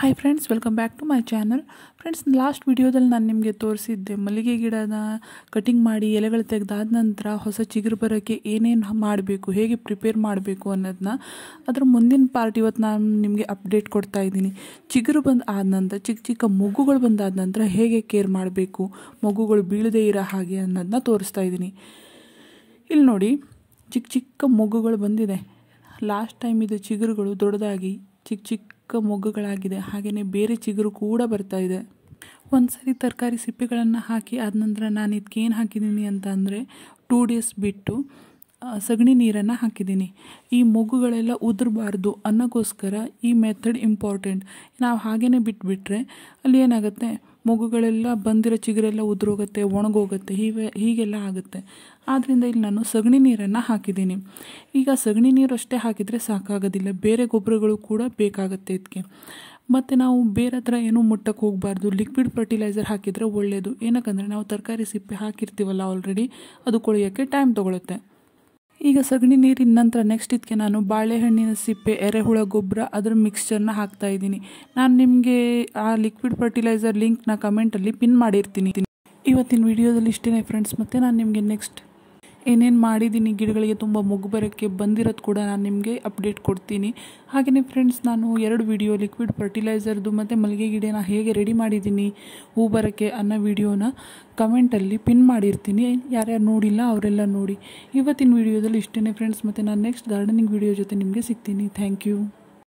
hi friends welcome back to my channel friends last ವಿಡಿಯೋದಲ್ಲಿ ನಾನು ನಿಮಗೆ ತೋರಿಸಿದ್ದೆ ಮಲ್ಲಿಗೆ ಗಿಡನ ಕಟಿಂಗ್ ಮಾಡಿ ಎಲೆಗಳು ತೆಗೆದಾದ ನಂತರ ಹೊಸ ಚಿಗುರು ಬರೋಕ್ಕೆ ಏನೇನು ಮಾಡಬೇಕು ಹೇಗೆ ಪ್ರಿಪೇರ್ ಮಾಡಬೇಕು ಅನ್ನೋದನ್ನ ಅದರ ಮುಂದಿನ ಪಾರ್ಟ್ ಇವತ್ತು ನಾನು ನಿಮಗೆ ಅಪ್ಡೇಟ್ ಕೊಡ್ತಾ ಇದ್ದೀನಿ ಚಿಗುರು ಬಂದು ಆದ ನಂತರ ಚಿಕ್ಕ ಚಿಕ್ಕ ಮಗುಗಳು ಬಂದಾದ ನಂತರ ಹೇಗೆ ಕೇರ್ ಮಾಡಬೇಕು ಮಗುಗಳು ಬೀಳದೇ ಇರೋ ಹಾಗೆ ಅನ್ನೋದನ್ನ ತೋರಿಸ್ತಾ ಇದ್ದೀನಿ ಇಲ್ಲಿ ನೋಡಿ ಚಿಕ್ಕ ಚಿಕ್ಕ ಮಗುಗಳು ಬಂದಿದೆ ಲಾಸ್ಟ್ ಟೈಮ್ ಇದು ಚಿಗುರುಗಳು ದೊಡ್ಡದಾಗಿ ಚಿಕ್ಕ ಚಿಕ್ಕ ಚಿಕ್ಕ ಮೊಗ್ಗುಗಳಾಗಿದೆ ಹಾಗೆಯೇ ಬೇರೆ ಚಿಗುರು ಕೂಡ ಬರ್ತಾ ಇದೆ ಒಂದು ತರಕಾರಿ ಸಿಪ್ಪೆಗಳನ್ನು ಹಾಕಿ ಆದ ನಂತರ ನಾನು ಇದಕ್ಕೇನು ಹಾಕಿದ್ದೀನಿ ಅಂತ ಅಂದರೆ ಟೂ ಡೇಸ್ ಬಿಟ್ಟು ಸಗಣಿ ನೀರನ್ನು ಹಾಕಿದ್ದೀನಿ ಈ ಮೊಗ್ಗುಗಳೆಲ್ಲ ಉದುರಬಾರ್ದು ಅನ್ನೋಕ್ಕೋಸ್ಕರ ಈ ಮೆಥಡ್ ಇಂಪಾರ್ಟೆಂಟ್ ನಾವು ಹಾಗೇ ಬಿಟ್ಬಿಟ್ರೆ ಅಲ್ಲಿ ಏನಾಗುತ್ತೆ ಮೊಗ್ಗುಗಳೆಲ್ಲ ಬಂದಿರೋ ಚಿಗುರೆಲ್ಲ ಉದುರೋಗುತ್ತೆ ಒಣಗೋಗುತ್ತೆ ಹೀಗೆ ಹೀಗೆಲ್ಲ ಆಗುತ್ತೆ ಆದ್ದರಿಂದ ಇಲ್ಲಿ ನಾನು ಸಗಣಿ ನೀರನ್ನು ಹಾಕಿದ್ದೀನಿ ಈಗ ಸಗಣಿ ನೀರು ಅಷ್ಟೇ ಹಾಕಿದರೆ ಸಾಕಾಗೋದಿಲ್ಲ ಬೇರೆ ಗೊಬ್ಬರಗಳು ಕೂಡ ಬೇಕಾಗುತ್ತೆ ಇದಕ್ಕೆ ಮತ್ತು ನಾವು ಬೇರೆ ಹತ್ರ ಏನೂ ಮುಟ್ಟಕ್ಕೆ ಹೋಗಬಾರ್ದು ಲಿಕ್ವಿಡ್ ಫರ್ಟಿಲೈಸರ್ ಹಾಕಿದರೆ ಒಳ್ಳೆಯದು ಏನಕ್ಕಂದರೆ ನಾವು ತರಕಾರಿ ಸಿಪ್ಪೆ ಹಾಕಿರ್ತೀವಲ್ಲ ಆಲ್ರೆಡಿ ಅದು ಕೊಳೆಯೋಕ್ಕೆ ಟೈಮ್ ತೊಗೊಳುತ್ತೆ ಈಗ ಸಗಣಿ ನೀರಿನ ನಂತರ ನೆಕ್ಸ್ಟ್ ಇದಕ್ಕೆ ನಾನು ಬಾಳೆಹಣ್ಣಿನ ಸಿಪ್ಪೆ ಎರೆಹುಳ ಗೊಬ್ಬರ ಅದರ ಮಿಕ್ಸ್ಚರ್ನ ಹಾಕ್ತಾ ಇದ್ದೀನಿ ನಾನು ನಿಮಗೆ ಆ ಲಿಕ್ವಿಡ್ ಫರ್ಟಿಲೈಸರ್ ಲಿಂಕ್ನ ಕಮೆಂಟಲ್ಲಿ ಪಿನ್ ಮಾಡಿರ್ತೀನಿ ಇವತ್ತಿನ ವಿಡಿಯೋದಲ್ಲಿ ಇಷ್ಟೇ ಫ್ರೆಂಡ್ಸ್ ಮತ್ತು ನಾನು ನಿಮಗೆ ನೆಕ್ಸ್ಟ್ ಏನೇನು ಮಾಡಿದ್ದೀನಿ ಗಿಡಗಳಿಗೆ ತುಂಬ ಮೊಗ್ಗು ಬರೋಕ್ಕೆ ಬಂದಿರೋದು ಕೂಡ ನಾನು ನಿಮಗೆ ಅಪ್ಡೇಟ್ ಕೊಡ್ತೀನಿ ಹಾಗೆಯೇ ಫ್ರೆಂಡ್ಸ್ ನಾನು ಎರಡು ವೀಡಿಯೋ ಲಿಕ್ವಿಡ್ ಫರ್ಟಿಲೈಸರ್ದು ಮತ್ತು ಮಲ್ಲಿಗೆ ಗಿಡನ ಹೇಗೆ ರೆಡಿ ಮಾಡಿದ್ದೀನಿ ಹೂ ಬರೋಕ್ಕೆ ಅನ್ನೋ ವಿಡಿಯೋನ ಕಮೆಂಟಲ್ಲಿ ಪಿನ್ ಮಾಡಿರ್ತೀನಿ ಯಾರ್ಯಾರು ನೋಡಿಲ್ಲ ಅವರೆಲ್ಲ ನೋಡಿ ಇವತ್ತಿನ ವಿಡಿಯೋದಲ್ಲಿ ಇಷ್ಟೇ ಫ್ರೆಂಡ್ಸ್ ಮತ್ತು ನಾನು ನೆಕ್ಸ್ಟ್ ಗಾರ್ಡನಿಂಗ್ ವಿಡಿಯೋ ಜೊತೆ ನಿಮಗೆ ಸಿಗ್ತೀನಿ ಥ್ಯಾಂಕ್ ಯು